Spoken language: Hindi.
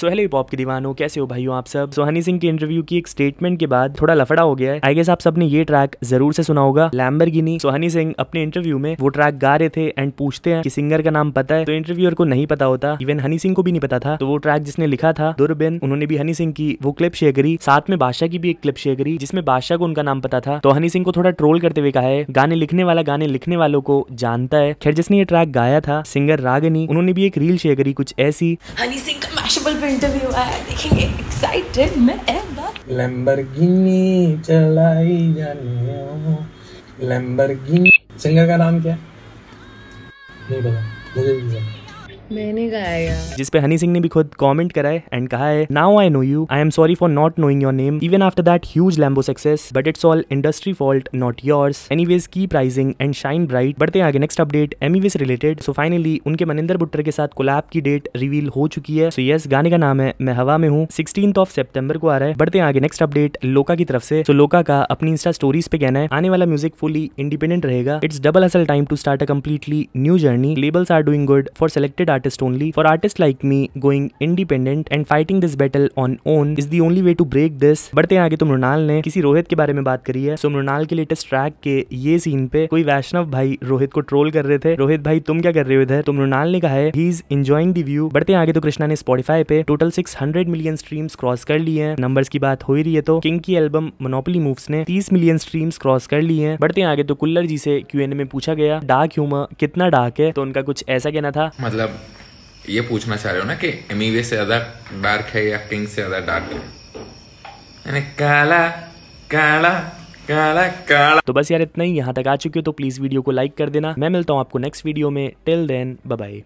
सो हेलो हिप की दीवानो कैसे हो भाइयों आप सब सोहनी सिंह के इंटरव्यू की एक स्टेटमेंट के बाद थोड़ा लफड़ा हो गया है आई गेस आप सबने ये ट्रैक जरूर से सुना होगा लैम्बर सोहनी सिंह अपने इंटरव्यू में वो ट्रैक गा रहे थे एंड पूछते हैं कि सिंगर का नाम पता है तो इंटरव्यूअर को नहीं पता होता इवन हनी सिंह को भी नहीं पता था तो वो ट्रैक जिसने लिखा था दुर्बिन उन्होंने भी हनी सिंह की वो क्लिप शेयर करी साथ में बादशाह की भी एक क्लिप शेयर करी जिसमें बादशाह को उनका नाम पता था तो हनी सिंह को थोड़ा ट्रोल करते हुए कहा है गाने लिखने वाला गाने लिखने वालों को जानता है खैर जिसने ये ट्रैक गाया था सिंगर रागनी उन्होंने भी एक रील शेयर करी कुछ ऐसी हनी सिंह फैशनेबल पे इंटरव्यू आया देखेंगे एक्साइटेड मैं लैम्बर्गिनी चलाई जाने लैम्बर्गिनी सिंगर का नाम क्या नहीं पता मुझे भी मैंने गाया जिस पे हनी सिंह ने भी खुद कमेंट करा है एंड कहा है now I know you I am sorry for not knowing your name even after that huge Lambo success but it's all industry fault not yours anyways keep rising and shine bright बढ़ते हैं आगे next update Emiway related so finally उनके मनिंदर बुट्टर के साथ कोलैब की डेट रिवील हो चुकी है सो so, यस yes, गाने का नाम है मैं हवा में हूँ सिक्सटीन ऑफ सेप्टेम्बर को आ रहा है बढ़ते हैं आगे नेक्स्ट अपडेट लोका की तरफ से सो so, लोका का अपनी इंस्टा स्टोरीज पे कहना है आने वाला म्यूजिक फुली इंडिपेंडेंट रहेगा इट्स डबल असल time to start a completely new journey labels are doing good for selected artist only. For artists like me, going independent and fighting this battle on own is the only way to break this. बढ़ते आगे तो मृणाल ने किसी रोहित के बारे में बात करी है सो so, मृणाल के लेटेस्ट ट्रैक के ये सीन पे कोई वैष्णव भाई रोहित को ट्रोल कर रहे थे रोहित भाई तुम क्या कर रहे हो इधर तो मृणाल ने कहा है he is enjoying the view बढ़ते आगे तो कृष्णा ने स्पॉटिफाई पे टोटल 600 मिलियन स्ट्रीम्स क्रॉस कर लिए हैं नंबर्स की बात हो ही रही है तो किंग की एल्बम मोनोपली मूव्स ने 30 मिलियन स्ट्रीम्स क्रॉस कर लिए हैं बढ़ते आगे तो कुल्लर जी से क्यू में पूछा गया डार्क ह्यूमर कितना डार्क है तो उनका कुछ ऐसा कहना था मतलब ये पूछना चाह रहे हो ना कि एमीवे से ज्यादा डार्क है या किंग से ज्यादा डार्क है मैंने काला काला काला काला तो बस यार इतना ही यहाँ तक आ चुके हो तो प्लीज वीडियो को लाइक कर देना मैं मिलता हूँ आपको नेक्स्ट वीडियो में टिल देन बाय